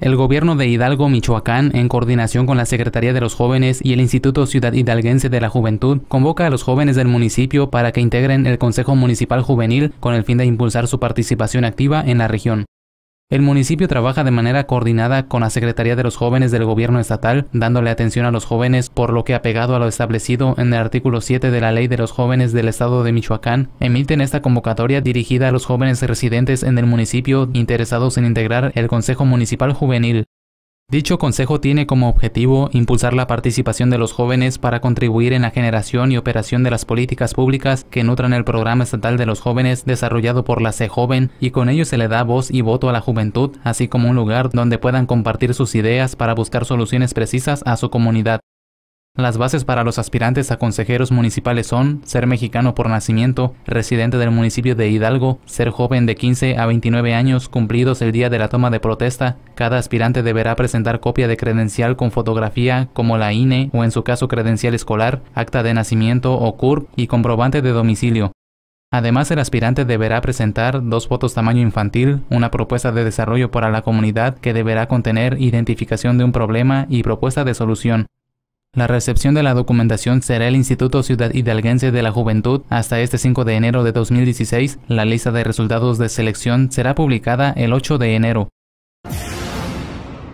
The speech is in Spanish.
El gobierno de Hidalgo, Michoacán, en coordinación con la Secretaría de los Jóvenes y el Instituto Ciudad Hidalguense de la Juventud, convoca a los jóvenes del municipio para que integren el Consejo Municipal Juvenil con el fin de impulsar su participación activa en la región. El municipio trabaja de manera coordinada con la Secretaría de los Jóvenes del Gobierno Estatal, dándole atención a los jóvenes, por lo que apegado a lo establecido en el artículo 7 de la Ley de los Jóvenes del Estado de Michoacán, emiten esta convocatoria dirigida a los jóvenes residentes en el municipio interesados en integrar el Consejo Municipal Juvenil. Dicho consejo tiene como objetivo impulsar la participación de los jóvenes para contribuir en la generación y operación de las políticas públicas que nutran el programa estatal de los jóvenes desarrollado por la C y con ello se le da voz y voto a la juventud, así como un lugar donde puedan compartir sus ideas para buscar soluciones precisas a su comunidad. Las bases para los aspirantes a consejeros municipales son ser mexicano por nacimiento, residente del municipio de Hidalgo, ser joven de 15 a 29 años cumplidos el día de la toma de protesta. Cada aspirante deberá presentar copia de credencial con fotografía como la INE o en su caso credencial escolar, acta de nacimiento o CURP y comprobante de domicilio. Además, el aspirante deberá presentar dos fotos tamaño infantil, una propuesta de desarrollo para la comunidad que deberá contener identificación de un problema y propuesta de solución. La recepción de la documentación será el Instituto Ciudad Hidalguense de la Juventud hasta este 5 de enero de 2016. La lista de resultados de selección será publicada el 8 de enero.